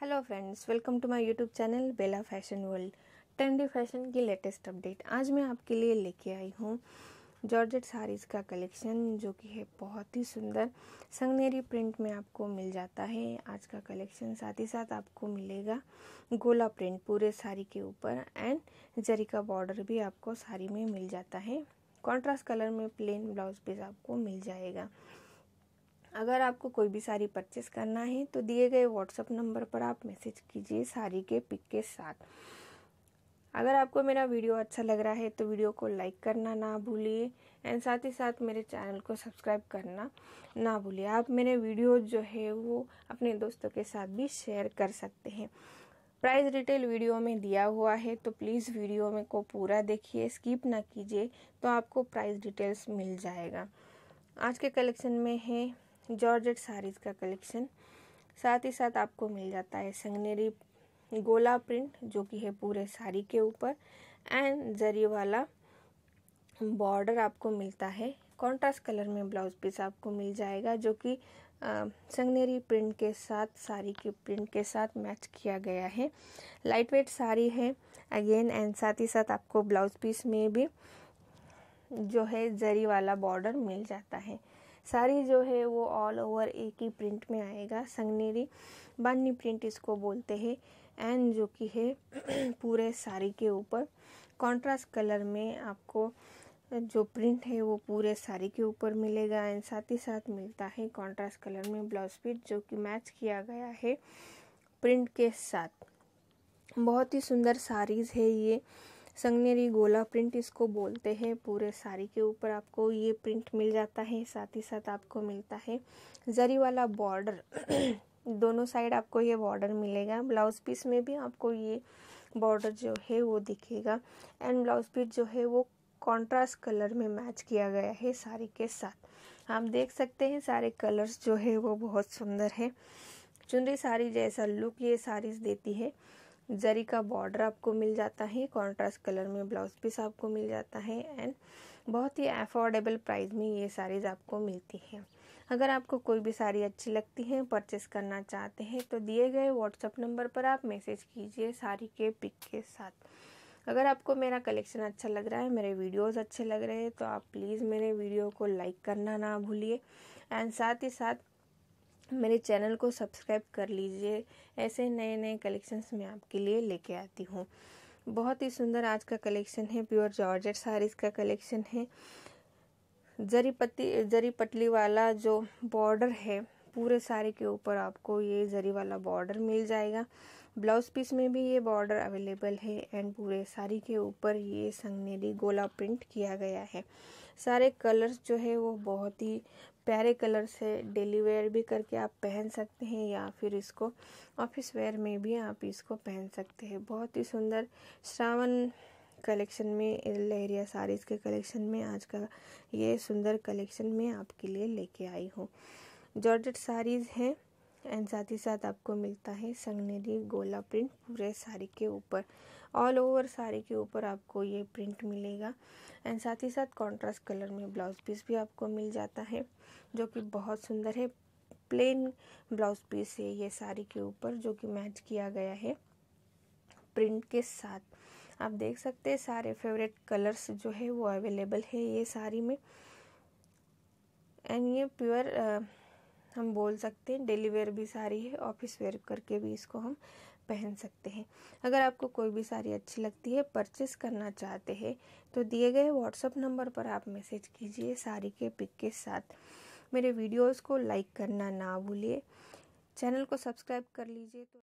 hello friends welcome to my YouTube channel Bela fashion world trendy fashion की latest update आज मैं आपके लिए लेके आई हूँ जॉर्जेट साड़ीज़ का कलेक्शन जो कि है बहुत ही सुंदर संगनेरी प्रिंट में आपको मिल जाता है आज का कलेक्शन साथ ही साथ आपको मिलेगा गोला प्रिंट पूरे साड़ी के ऊपर एंड जरी का बॉर्डर भी आपको साड़ी में मिल जाता है कॉन्ट्रास्ट कलर में प्लेन ब्लाउज पीस आपको मिल जाएगा अगर आपको कोई भी साड़ी परचेस करना है तो दिए गए व्हाट्सअप नंबर पर आप मैसेज कीजिए साड़ी के पिक के साथ अगर आपको मेरा वीडियो अच्छा लग रहा है तो वीडियो को लाइक करना ना भूलिए एंड साथ ही साथ मेरे चैनल को सब्सक्राइब करना ना भूलिए आप मेरे वीडियो जो है वो अपने दोस्तों के साथ भी शेयर कर सकते हैं प्राइस डिटेल वीडियो में दिया हुआ है तो प्लीज़ वीडियो में को पूरा देखिए स्किप ना कीजिए तो आपको प्राइस डिटेल्स मिल जाएगा आज के कलेक्शन में है जॉर्जेट साड़ीज़ का कलेक्शन साथ ही साथ आपको मिल जाता है संगनेरी गोला प्रिंट जो कि है पूरे साड़ी के ऊपर एंड जरी वाला बॉर्डर आपको मिलता है कॉन्ट्रास्ट कलर में ब्लाउज पीस आपको मिल जाएगा जो कि संगनेरी प्रिंट के साथ साड़ी के प्रिंट के साथ मैच किया गया है लाइट वेट साड़ी है अगेन एंड साथ ही साथ आपको ब्लाउज पीस में भी जो है जरी वाला बॉर्डर मिल जाता है साड़ी जो है वो ऑल ओवर एक ही प्रिंट में आएगा संगनेरी बान्नी प्रिंट इसको बोलते हैं एंड जो कि है पूरे साड़ी के ऊपर कंट्रास्ट कलर में आपको जो प्रिंट है वो पूरे साड़ी के ऊपर मिलेगा एंड साथ ही साथ मिलता है कंट्रास्ट कलर में ब्लाउज पीस जो कि मैच किया गया है प्रिंट के साथ बहुत ही सुंदर साड़ीज़ है ये संगनेरी गोला प्रिंट इसको बोलते हैं पूरे साड़ी के ऊपर आपको ये प्रिंट मिल जाता है साथ ही साथ आपको मिलता है जरी वाला बॉर्डर दोनों साइड आपको ये बॉर्डर मिलेगा ब्लाउज पीस में भी आपको ये बॉर्डर जो है वो दिखेगा एंड ब्लाउज पीस जो है वो कंट्रास्ट कलर में मैच किया गया है साड़ी के साथ आप देख सकते हैं सारे कलर्स जो है वो बहुत सुंदर है चुनरी साड़ी जैसा लुक ये साड़ीज़ देती है जरी का बॉर्डर आपको मिल जाता है कॉन्ट्रास्ट कलर में ब्लाउज पीस आपको मिल जाता है एंड बहुत ही अफोर्डेबल प्राइस में ये साड़ीज़ आपको मिलती हैं अगर आपको कोई भी साड़ी अच्छी लगती है परचेस करना चाहते हैं तो दिए गए व्हाट्सअप नंबर पर आप मैसेज कीजिए साड़ी के पिक के साथ अगर आपको मेरा कलेक्शन अच्छा लग रहा है मेरे वीडियोस अच्छे लग रहे हैं तो आप प्लीज़ मेरे वीडियो को लाइक करना ना भूलिए एंड साथ ही साथ मेरे चैनल को सब्सक्राइब कर लीजिए ऐसे नए नए कलेक्शंस मैं आपके लिए लेके आती हूँ बहुत ही सुंदर आज का कलेक्शन है प्योर जॉर्जेट साड़ीज़ का कलेक्शन है जरी पत्ती जरी पटली वाला जो बॉर्डर है पूरे साड़ी के ऊपर आपको ये जरी वाला बॉर्डर मिल जाएगा ब्लाउज पीस में भी ये बॉर्डर अवेलेबल है एंड पूरे साड़ी के ऊपर ये संगनेरी गोला प्रिंट किया गया है सारे कलर्स जो है वो बहुत ही प्यारे कलर से डेली वेयर भी करके आप पहन सकते हैं या फिर इसको ऑफिस वेयर में भी आप इसको पहन सकते हैं बहुत ही सुंदर श्रावण कलेक्शन में लहरिया साड़ीज़ के कलेक्शन में आज का ये सुंदर कलेक्शन में आपके लिए लेके आई हूँ जॉर्जेट साड़ीज़ हैं एंड साथ ही साथ आपको मिलता है संगनेरी गोला प्रिंट पूरे साड़ी के ऊपर ऑल ओवर साड़ी के ऊपर आपको ये प्रिंट मिलेगा एंड साथ ही साथ कॉन्ट्रास्ट कलर में ब्लाउज पीस भी आपको मिल जाता है जो कि बहुत सुंदर है प्लेन ब्लाउज पीस है ये साड़ी के ऊपर जो कि मैच किया गया है प्रिंट के साथ आप देख सकते हैं सारे फेवरेट कलर्स जो है वो अवेलेबल है ये साड़ी में एंड ये प्योर हम बोल सकते हैं डेली वेयर भी साड़ी है ऑफिस वेयर करके भी इसको हम पहन सकते हैं अगर आपको कोई भी साड़ी अच्छी लगती है परचेस करना चाहते हैं तो दिए गए व्हाट्सअप नंबर पर आप मैसेज कीजिए साड़ी के पिक के साथ मेरे वीडियोस को लाइक करना ना भूलिए चैनल को सब्सक्राइब कर लीजिए तो